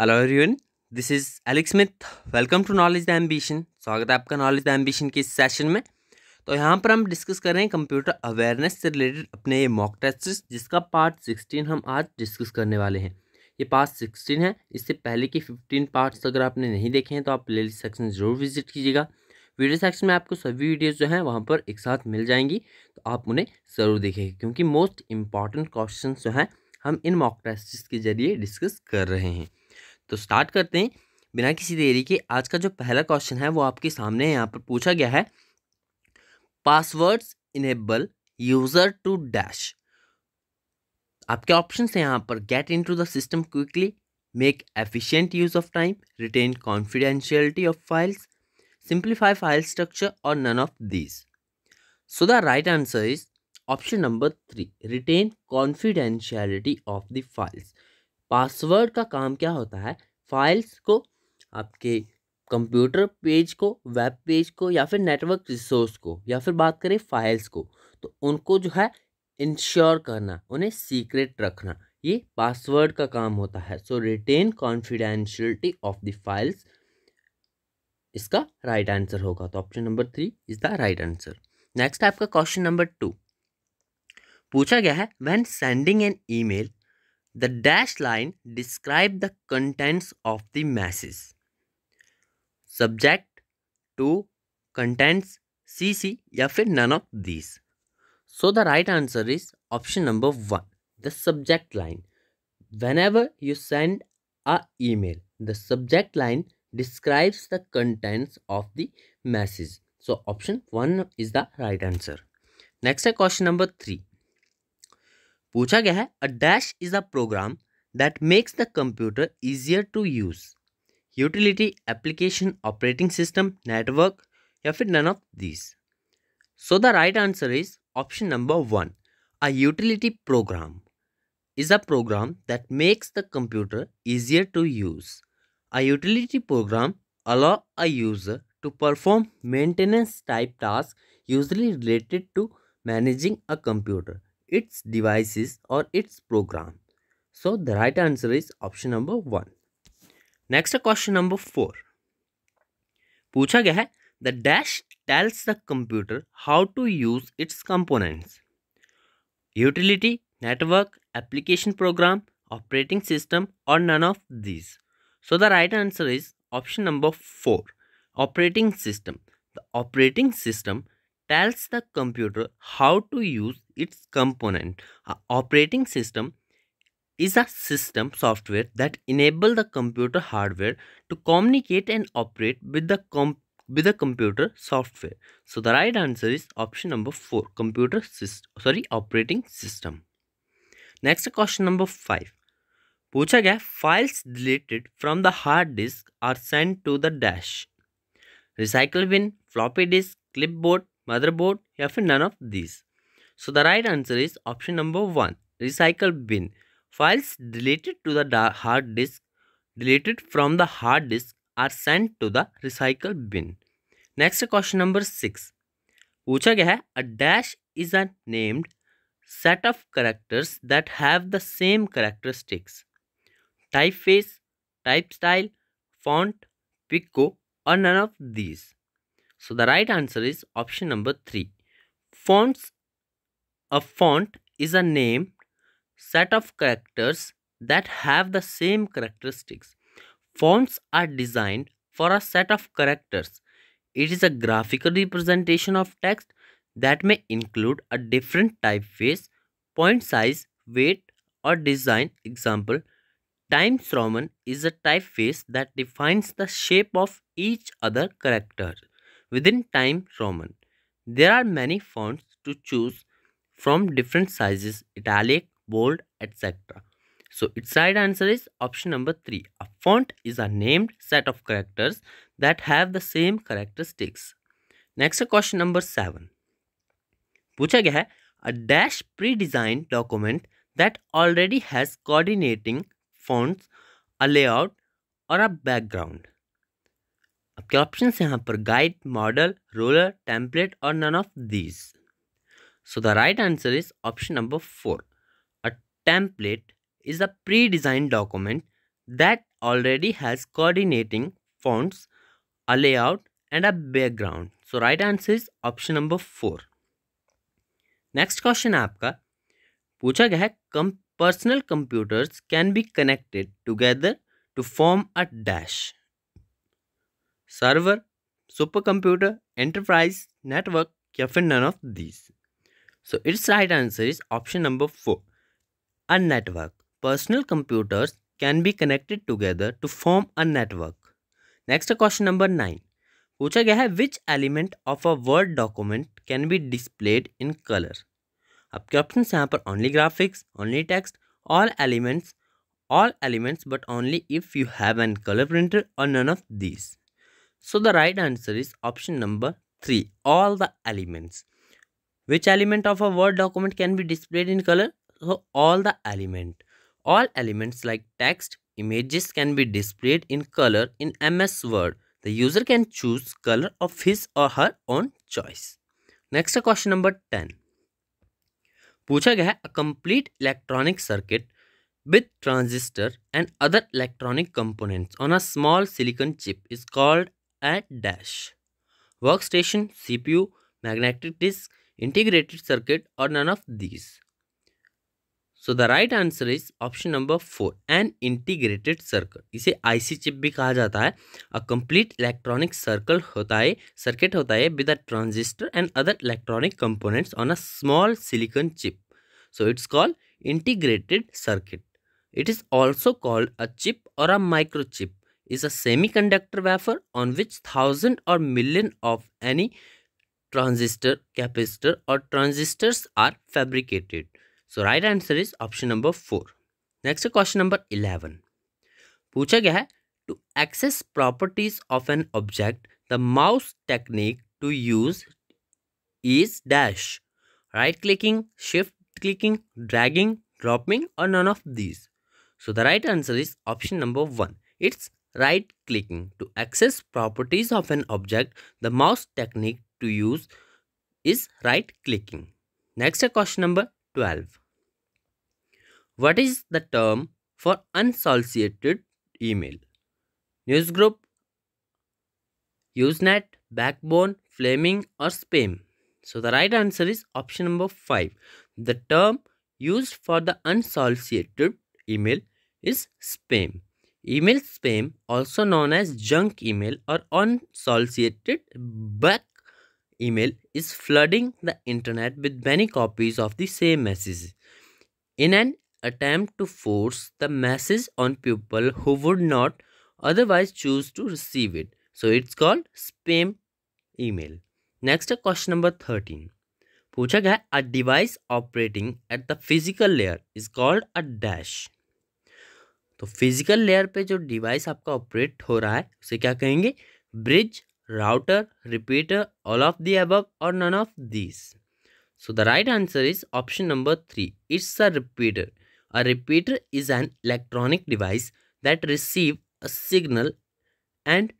Hello everyone this is Alex Smith welcome to knowledge the ambition स्वागत है आपका knowledge the ambition के इस सेशन में तो यहाँ पर हम डिस्कस कर रहे हैं कंप्यूटर अवेयरनेस से रिलेटेड अपने ये मॉक टेस्ट जिसका पार्ट सिक्सटीन हम आज डिस्कस करने वाले हैं ये पार्ट सिक्सटीन है इससे पहले के फिफ्टीन पार्ट्स अगर आपने नहीं देखे हैं तो आप प्ले सेक्शन ज़रूर विजिट कीजिएगा वीडियो सेक्शन में आपको सभी वीडियोज़ जो हैं वहाँ पर एक साथ मिल जाएंगी तो आप उन्हें ज़रूर देखेंगे क्योंकि मोस्ट इंपॉर्टेंट क्वेश्चन जो हैं हम इन मॉक टेस्ट के जरिए डिस्कस कर रहे हैं तो स्टार्ट करते हैं बिना किसी देरी के आज का जो पहला क्वेश्चन है वो आपके सामने यहाँ पर पूछा गया है passwords enable user to dash आपके ऑप्शन हैं यहाँ पर get in to the system quickly make efficient use of time retain confidentiality of files simplify file structure और none of these so the right answer is option number three retain confidentiality of the files password का काम क्या होता है files को आपके computer page को web page को या फिर नेटवर्क रिसोर्स को या फिर बात करें फाइल्स को तो उनको जो है इंश्योर करना उन्हें सीक्रेट रखना ये पासवर्ड का काम होता है so retain confidentiality of the files इसका राइट right आंसर होगा तो option number three is the right answer next आपका क्वेश्चन नंबर टू पूछा गया है when sending an email The dashed line describe the contents of the masses. Subject to contents CC या फिर none of these. So the right answer is option number 1. The subject line. Whenever you send a email, the subject line describes the contents of the message. So option 1 is the right answer. Next question number 3. पूछा गया है a dash is a program that makes the computer easier to use utility application operating system network या फिर none of this so the right answer is option number one a utility program is a program that makes the computer easier to use. A utility program allow a user to perform maintenance type tasks usually related to managing a computer its devices or its program. So the right answer is option number one. Next question number four. पूछा gaya hai. the dash tells the computer how to use its components. Utility, network, application program, operating system or none of these. So the right answer is option number 4. Operating system. The operating system tells the computer how to use its component. A operating system is a system software that enable the computer hardware to communicate and operate with the computer with the computer software. So the right answer is option number 4 computer system sorry operating system. Next question number 5. पूछा files deleted from the hard disk are sent to the dash, recycle bin, floppy disk, clipboard motherboard you have none of these. So the right answer is option number one, recycle bin. Files deleted to the hard disk, deleted from the hard disk are sent to the recycle bin. Next question number six. पूछा गया है a dash is a named set of characters that have the same characteristics. Typeface, type style, font, pico or none of these. So the right answer is option number 3. Fonts A font is a name set of characters that have the same characteristics. Fonts are designed for a set of characters. It is a graphical representation of text that may include a different typeface, point size, weight or design. Example, Times Roman is a typeface that defines the shape of each other character. Within Time Roman, there are many fonts to choose from different sizes, italic, bold, etc. So its right answer is option number 3. A font is a named set of characters that have the same characteristics. Next question number 7. gaya hai a dash pre-designed document that already has coordinating fonts, a layout or a background. आपके option है यहाँ पर guide model roller template और none of these so the right answer is option number four a template is a pre design document that already has coordinating fonts a layout and a background so right answer is option number four next question है आपका पूछा गया है come personal computers can be connected together to form a dash server, supercomputer, enterprise, network, or none of these. So its right answer is option number 4. A network. Personal computers can be connected together to form a network. Next question number 9. Pucha gaya hai which element of a word document can be displayed in color? Aapke options yahan par only graphics, only text, all elements, all elements but only if you have an color printer or none of these. So the right answer is option number 3. All the elements. Which element of a Word document can be displayed in color? So all the element. All elements like text, images can be displayed in color in MS Word. The user can choose color of his or her own choice. Next question number 10. पूछा gaya a complete electronic circuit with transistor and other electronic components on a small silicon chip is called at station C P U magnetic disk integrated circuit और none of these so the right answer is option number four an integrated circuit इसे IC chip भी कहा जाता है a complete electronic circle होता है circuit होता है with a transistor and other electronic components on a small silicon chip so it's called integrated circuit it is also called a chip और a microchip is a semiconductor wafer on which thousand or million of any transistor, capacitor or transistors are fabricated. So right answer is option number 4. Next question number 11. पूछा gaya to access properties of an object the mouse technique to use is dash right clicking shift clicking dragging dropping or none of these so the right answer is option number 1 it's right clicking. To access properties of an object, the mouse technique to use is right clicking. Next question number 12. What is the term for unsolicited email? Newsgroup, Usenet, Backbone, Flaming or Spam? So the right answer is option number 5. The term used for the unsolicited email is spam. Email spam, also known as junk email or unsolicited bulk email, is flooding the internet with many copies of the same message. In an attempt to force the message on people who would not otherwise choose to receive it. So it's called spam email. Next, question number 13. पूछा गया a device operating at the physical layer is called a dash. तो physical layer पे जो device आपका operate हो रहा है उसे क्या कहेंगे bridge router repeater all of the above और none of this so the right answer is option number three it's a repeater a repeater is an electronic device that receive a signal and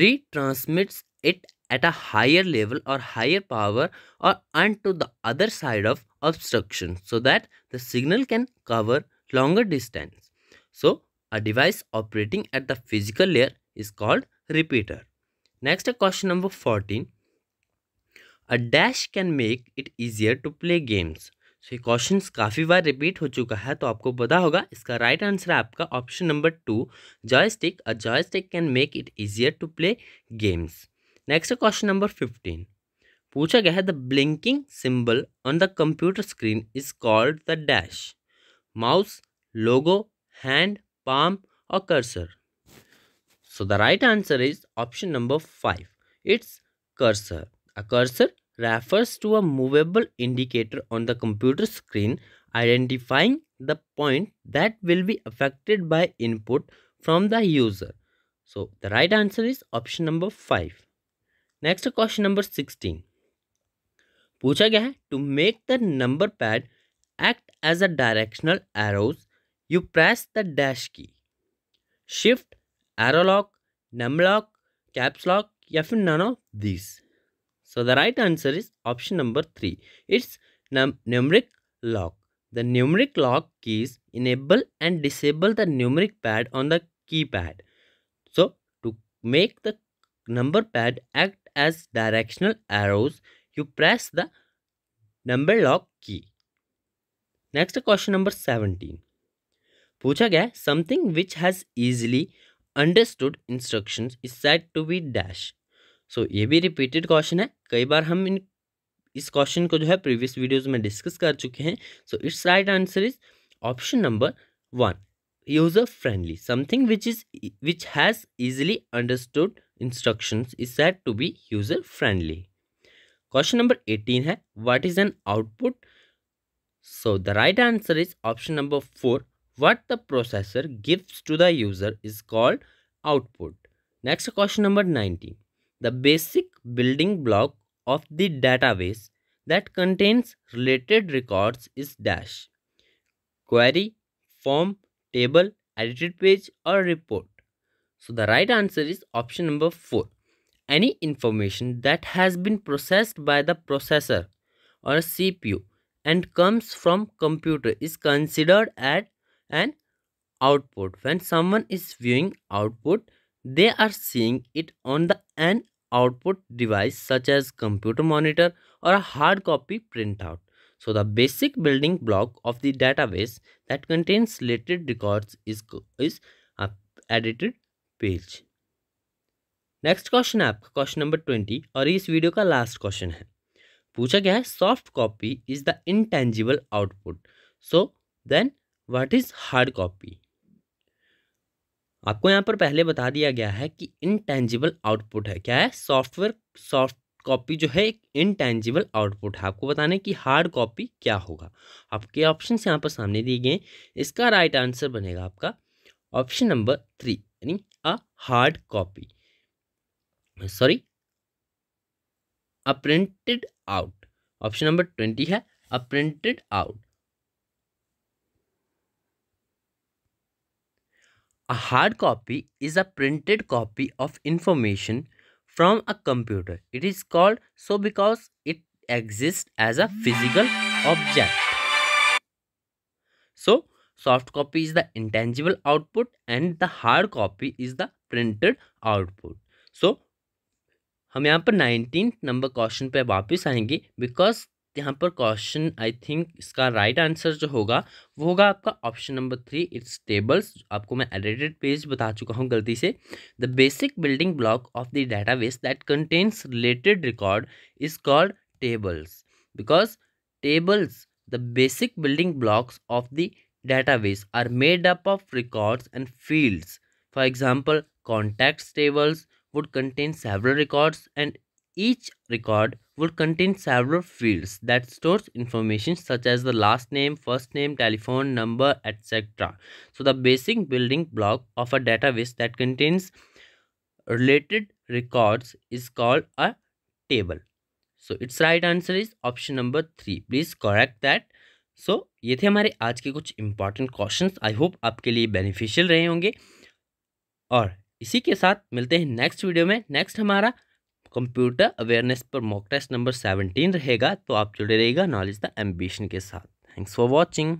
retransmits it at a higher level और higher power और on to the other side of obstruction so that the signal can cover longer distance. So, a device operating at the physical layer is called repeater. Next, question number 14. A dash can make it easier to play games. So ये question काफ़ी बार repeat हो चुका है तो आपको पता होगा इसका राइट आंसर है आपका option number two joystick a joystick can make it easier to play games next question number fifteen पूछा गया है the blinking symbol on the computer screen is called the dash mouse, logo, hand, palm or cursor. So the right answer is option number 5. It's cursor. A cursor refers to a movable indicator on the computer screen identifying the point that will be affected by input from the user. So the right answer is option number 5. Next question number 16. पूछा गया to make the number pad act as a directional arrows, you press the dash key. Shift, arrow lock, num lock, caps lock, you none of these. So the right answer is option number 3. It's num numeric lock. The numeric lock keys enable and disable the numeric pad on the keypad. So to make the number pad act as directional arrows, you press the number lock key. Next question number seventeen पूछा गया something which has easily understood instruction is set to be dash so ये भी repeated question है कई बार हम इन इस question को जो है प्रीवियस वीडियोज में डिस्कस कर चुके हैं so it's right answer is option number one user friendly something which is which has easily understood instruction is set to be user friendly question number eighteen है what is an output So the right answer is option number 4. What the processor gives to the user is called output. Next question number 19. The basic building block of the database that contains related records is dash. Query, form, table, edited page or report. So the right answer is option number 4. Any information that has been processed by the processor or CPU and comes from computer is considered as an output. When someone is viewing output, they are seeing it on the an output device such as computer monitor or a hard copy printout. So the basic building block of the database that contains related records is, is a edited page. Next question app question number twenty or is video video last question question पूछा गया है soft copy is the intangible output so then what is hard copy आपको यहां पर पहले बता दिया गया है कि इनटेंजिबल आउटपुट है क्या है सॉफ्टवेयर सॉफ्ट कॉपी जो है एक इनटेंजिबल आउटपुट है आपको बताने की हार्ड कॉपी क्या होगा आपके ऑप्शन यहाँ पर सामने दिए गए इसका राइट आंसर बनेगा आपका ऑप्शन नंबर थ्री यानी a hard copy sorry a printed out option number twenty है a printed out a hard copy is a printed copy of information from a computer it is called so because it exist as a physical object so soft copy is the intangible output and the hard copy is the printed output so हम यहाँ पर nineteen number question पे वापस आएंगे because यहाँ पर question I think इसका right right answer जो होगा वो होगा आपका option number three it's tables आपको मैं एडिटेड पेज बता चुका हूँ गलती से the basic building block of the database that contains related record is called tables because tables the basic building blocks of the database are made up of records and fields for example contacts tables would contain several records and each record would contain several fields that stores information such as the last name, first name, telephone number, etc. So the basic building block of a database that contains related records is called a table. So its right answer is option number three. Please correct that. so, ये थे हमारे आज के कुछ important I hope hope आपके लिए beneficial रहे होंगे और इसी के साथ मिलते हैं नेक्स्ट वीडियो में नेक्स्ट हमारा कंप्यूटर अवेयरनेस पर मॉक टेस्ट नंबर सेवनटीन रहेगा तो आप जुड़े रहेगा नॉलेज द एम्बिशन के साथ थैंक्स फॉर वॉचिंग